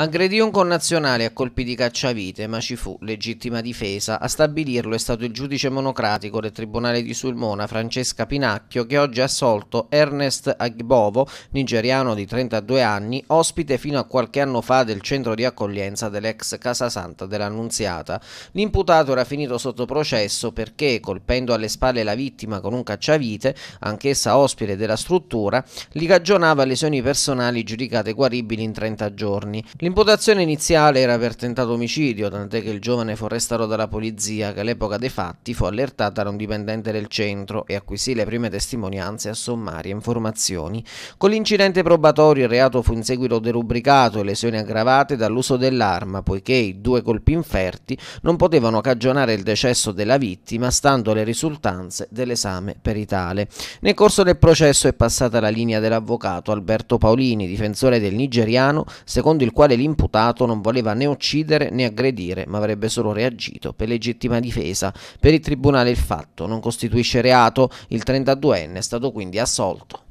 Aggredì un connazionale a colpi di cacciavite, ma ci fu legittima difesa. A stabilirlo è stato il giudice monocratico del Tribunale di Sulmona, Francesca Pinacchio, che oggi ha assolto Ernest Agbovo, nigeriano di 32 anni, ospite fino a qualche anno fa del centro di accoglienza dell'ex Casa Santa dell'Annunziata. L'imputato era finito sotto processo perché, colpendo alle spalle la vittima con un cacciavite, anch'essa ospite della struttura, gli cagionava lesioni personali giudicate guaribili in 30 giorni. L'imputazione iniziale era per tentato omicidio, tant'è che il giovane fu arrestato dalla polizia che all'epoca dei fatti fu allertata da un dipendente del centro e acquisì le prime testimonianze a sommarie informazioni. Con l'incidente probatorio il reato fu in seguito derubricato e lesioni aggravate dall'uso dell'arma, poiché i due colpi inferti non potevano cagionare il decesso della vittima, stando alle risultanze dell'esame peritale. Nel corso del processo è passata la linea dell'avvocato Alberto Paolini, difensore del nigeriano, secondo il quale l'imputato non voleva né uccidere né aggredire, ma avrebbe solo reagito per legittima difesa. Per il tribunale il fatto non costituisce reato, il 32enne è stato quindi assolto.